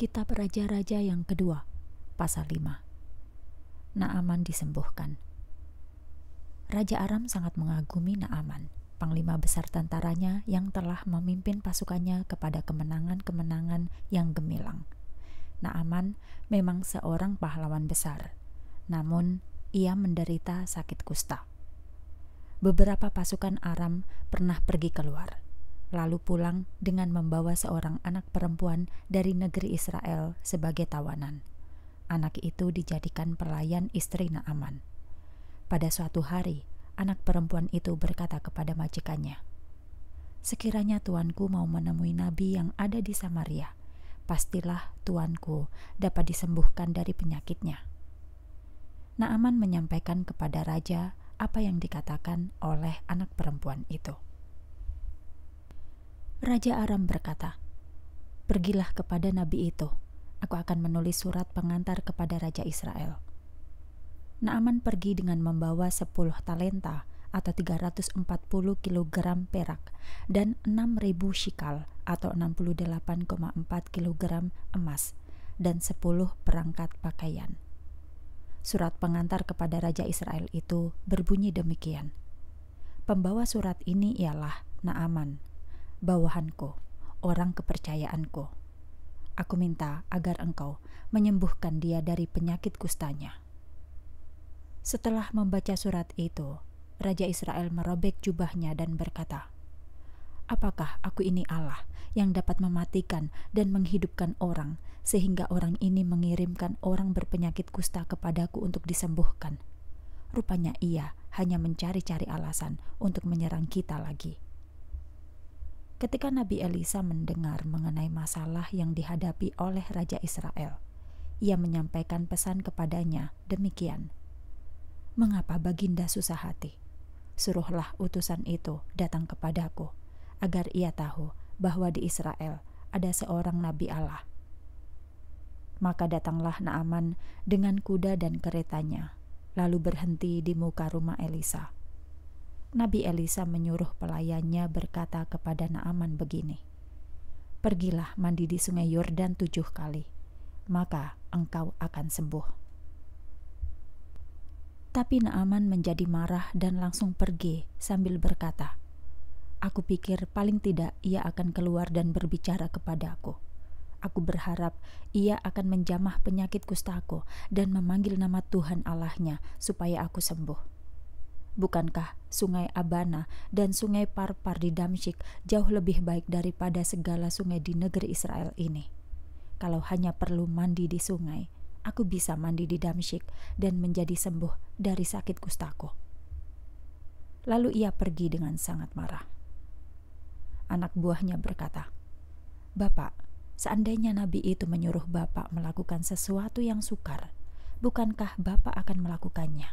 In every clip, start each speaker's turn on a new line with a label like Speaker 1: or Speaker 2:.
Speaker 1: Kitab Raja-Raja yang kedua, pasal 5. Naaman disembuhkan. Raja Aram sangat mengagumi Naaman, panglima besar tentaranya yang telah memimpin pasukannya kepada kemenangan-kemenangan yang gemilang. Naaman memang seorang pahlawan besar, namun ia menderita sakit kusta. Beberapa pasukan Aram pernah pergi keluar, lalu pulang dengan membawa seorang anak perempuan dari negeri Israel sebagai tawanan. Anak itu dijadikan pelayan istri Naaman. Pada suatu hari, anak perempuan itu berkata kepada majikannya, "Sekiranya tuanku mau menemui nabi yang ada di Samaria, pastilah tuanku dapat disembuhkan dari penyakitnya." Naaman menyampaikan kepada raja apa yang dikatakan oleh anak perempuan itu. Raja Aram berkata, "Pergilah kepada nabi itu. Aku akan menulis surat pengantar kepada raja Israel." Naaman pergi dengan membawa 10 talenta atau 340 kg perak dan 6000 shikal atau 68,4 kg emas dan 10 perangkat pakaian. Surat pengantar kepada raja Israel itu berbunyi demikian. Pembawa surat ini ialah Naaman, bawahanku, orang kepercayaanku. Aku minta agar engkau menyembuhkan dia dari penyakit kustanya. Setelah membaca surat itu, Raja Israel merobek jubahnya dan berkata, Apakah aku ini Allah yang dapat mematikan dan menghidupkan orang sehingga orang ini mengirimkan orang berpenyakit kusta kepadaku untuk disembuhkan? Rupanya ia hanya mencari-cari alasan untuk menyerang kita lagi.' ketika Nabi Elisa mendengar mengenai masalah yang dihadapi oleh Raja Israel. Ia menyampaikan pesan kepadanya demikian. Mengapa Baginda susah hati? Suruhlah utusan itu datang kepadaku, agar ia tahu bahwa di Israel ada seorang Nabi Allah. Maka datanglah Naaman dengan kuda dan keretanya, lalu berhenti di muka rumah Elisa Nabi Elisa menyuruh pelayannya berkata kepada Naaman begini, Pergilah mandi di sungai Yordan tujuh kali, maka engkau akan sembuh. Tapi Naaman menjadi marah dan langsung pergi sambil berkata, Aku pikir paling tidak ia akan keluar dan berbicara kepadaku. Aku berharap ia akan menjamah penyakit kustaku dan memanggil nama Tuhan Allahnya supaya aku sembuh. Bukankah sungai Abana dan sungai Parpar di Damsyik jauh lebih baik daripada segala sungai di negeri Israel ini? Kalau hanya perlu mandi di sungai, aku bisa mandi di Damsyik dan menjadi sembuh dari sakit kustaku. Lalu ia pergi dengan sangat marah. Anak buahnya berkata, "Bapak, seandainya nabi itu menyuruh Bapak melakukan sesuatu yang sukar, bukankah Bapak akan melakukannya?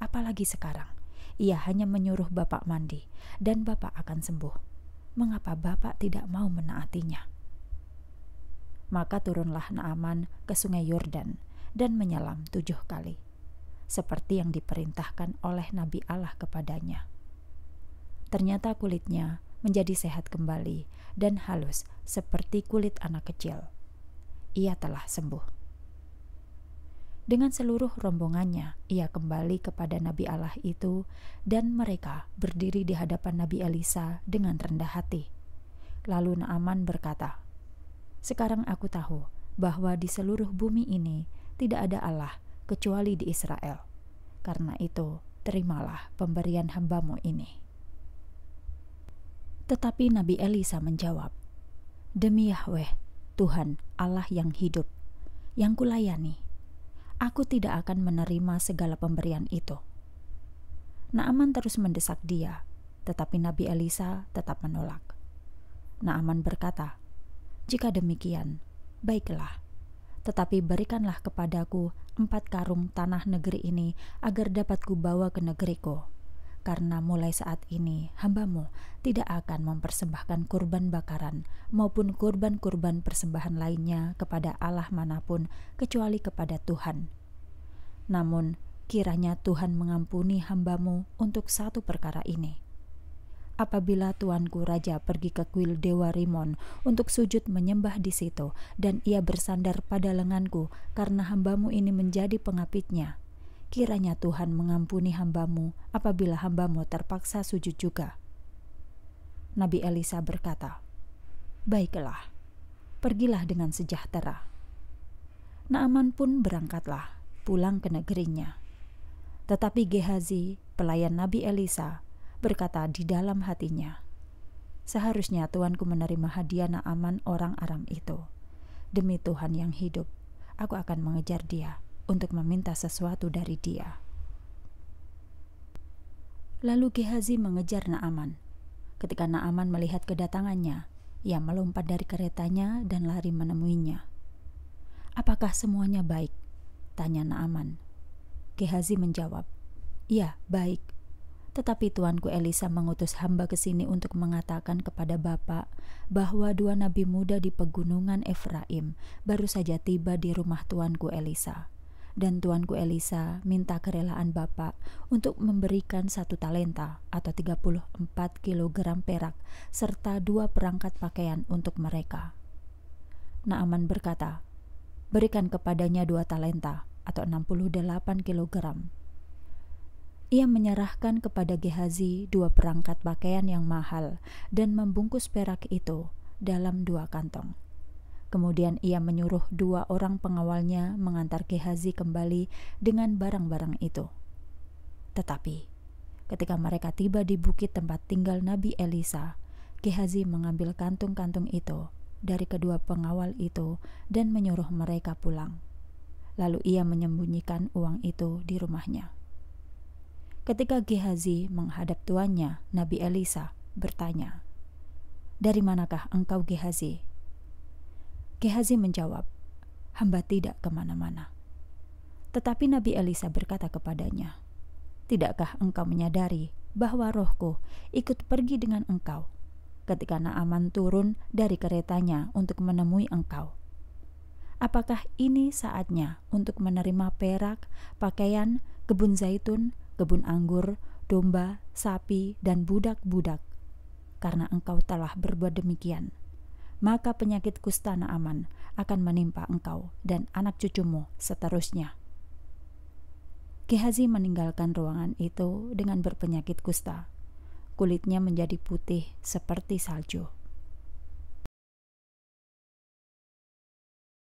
Speaker 1: Apalagi sekarang, ia hanya menyuruh bapak mandi, dan bapak akan sembuh. Mengapa bapak tidak mau menaatinya? Maka turunlah Naaman ke sungai Yordan dan menyelam tujuh kali, seperti yang diperintahkan oleh Nabi Allah kepadanya. Ternyata kulitnya menjadi sehat kembali dan halus seperti kulit anak kecil. Ia telah sembuh. Dengan seluruh rombongannya, ia kembali kepada Nabi Allah itu, dan mereka berdiri di hadapan Nabi Elisa dengan rendah hati. Lalu Naaman berkata, "Sekarang aku tahu bahwa di seluruh bumi ini tidak ada Allah kecuali di Israel. Karena itu, terimalah pemberian hambamu ini." Tetapi Nabi Elisa menjawab, "Demi Yahweh, Tuhan Allah yang hidup, yang kulayani." aku tidak akan menerima segala pemberian itu. Naaman terus mendesak dia, tetapi Nabi Elisa tetap menolak. Naaman berkata, "Jika demikian, baiklah, tetapi berikanlah kepadaku empat karung tanah negeri ini agar dapat kubawa ke negeriku." karena mulai saat ini hambamu tidak akan mempersembahkan kurban bakaran maupun kurban-kurban persembahan lainnya kepada Allah manapun kecuali kepada Tuhan. Namun, kiranya Tuhan mengampuni hambamu untuk satu perkara ini. Apabila tuanku raja pergi ke kuil Dewa Rimon untuk sujud menyembah di situ, dan ia bersandar pada lenganku karena hambamu ini menjadi pengapitnya, kiranya Tuhan mengampuni hambamu apabila hambamu terpaksa sujud juga. Nabi Elisa berkata, Baiklah, pergilah dengan sejahtera. Naaman pun berangkatlah pulang ke negerinya. Tetapi Gehazi, pelayan Nabi Elisa, berkata di dalam hatinya, Seharusnya tuanku menerima hadiah Naaman orang Aram itu. Demi Tuhan yang hidup, aku akan mengejar dia.' untuk meminta sesuatu dari dia. Lalu Gehazi mengejar Naaman. Ketika Naaman melihat kedatangannya, ia melompat dari keretanya dan lari menemuinya. "Apakah semuanya baik?" tanya Naaman. Gehazi menjawab, "Ya, baik. Tetapi tuanku Elisa mengutus hamba ke sini untuk mengatakan kepada Bapak bahwa dua nabi muda di pegunungan Efraim baru saja tiba di rumah tuanku Elisa dan tuanku Elisa minta kerelaan bapak untuk memberikan satu talenta atau 34 kg perak serta dua perangkat pakaian untuk mereka. Naaman berkata, berikan kepadanya dua talenta atau 68 kg. Ia menyerahkan kepada Gehazi dua perangkat pakaian yang mahal dan membungkus perak itu dalam dua kantong. Kemudian ia menyuruh dua orang pengawalnya mengantar Gehazi kembali dengan barang-barang itu. Tetapi, ketika mereka tiba di bukit tempat tinggal Nabi Elisa, Gehazi mengambil kantung-kantung itu dari kedua pengawal itu dan menyuruh mereka pulang. Lalu ia menyembunyikan uang itu di rumahnya. Ketika Gehazi menghadap tuannya, Nabi Elisa bertanya, "Dari manakah engkau, Gehazi?" Gehazi menjawab, "Hamba tidak kemana-mana." Tetapi Nabi Elisa berkata kepadanya, "Tidakkah engkau menyadari bahwa rohku ikut pergi dengan engkau ketika Naaman turun dari keretanya untuk menemui engkau?" Apakah ini saatnya untuk menerima perak, pakaian, kebun zaitun, kebun anggur, domba, sapi, dan budak-budak? Karena engkau telah berbuat demikian maka penyakit kusta Naaman akan menimpa engkau dan anak cucumu seterusnya. Gehazi meninggalkan ruangan itu dengan berpenyakit kusta. Kulitnya menjadi putih seperti salju.